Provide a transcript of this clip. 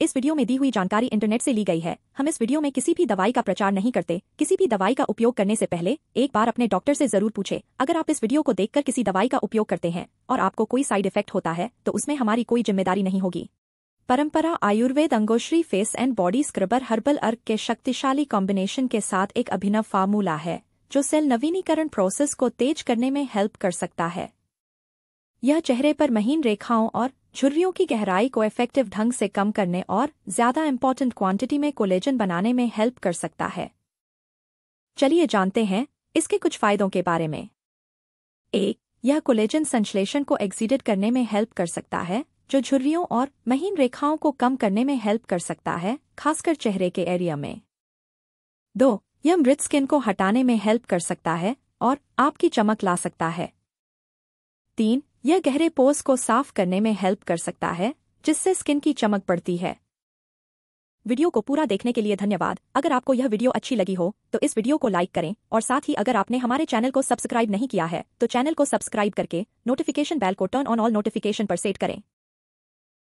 इस वीडियो में दी हुई जानकारी इंटरनेट से ली गई है हम इस वीडियो में किसी भी दवाई का प्रचार नहीं करते किसी भी दवाई का उपयोग करने से पहले एक बार अपने डॉक्टर से जरूर पूछे अगर आप इस वीडियो को देखकर किसी दवाई का उपयोग करते हैं और आपको कोई साइड इफेक्ट होता है तो उसमें हमारी कोई जिम्मेदारी नहीं होगी Parampara Ayurveda Angoshri face and body scrubber herbal अर्क के शक्तिशाली कॉम्बिनेशन के साथ एक अभिनव फार्मूला है जो सेल नवीनीकरण प्रोसेस को तेज करने में हेल्प कर सकता है यह चेहरे पर महीन रेखाओं और झुर्रियों की गहराई को इफेक्टिव ढंग से कम करने और ज्यादा इम्पॉर्टेंट क्वांटिटी में कोलेजन बनाने में हेल्प कर सकता है चलिए जानते हैं इसके कुछ फायदों के बारे में एक यह कोलेजन संश्लेषण को एक्सीडेट करने में हेल्प कर सकता है जो झुर्रियों और महीन रेखाओं को कम करने में हेल्प कर सकता है खासकर चेहरे के एरिया में दो यह मृत स्किन को हटाने में हेल्प कर सकता है और आपकी चमक ला सकता है तीन यह गहरे पोज को साफ करने में हेल्प कर सकता है जिससे स्किन की चमक बढ़ती है वीडियो को पूरा देखने के लिए धन्यवाद अगर आपको यह वीडियो अच्छी लगी हो तो इस वीडियो को लाइक करें और साथ ही अगर आपने हमारे चैनल को सब्सक्राइब नहीं किया है तो चैनल को सब्सक्राइब करके नोटिफिकेशन बेल को टर्न ऑन ऑल नोटिफिकेशन पर सेट करें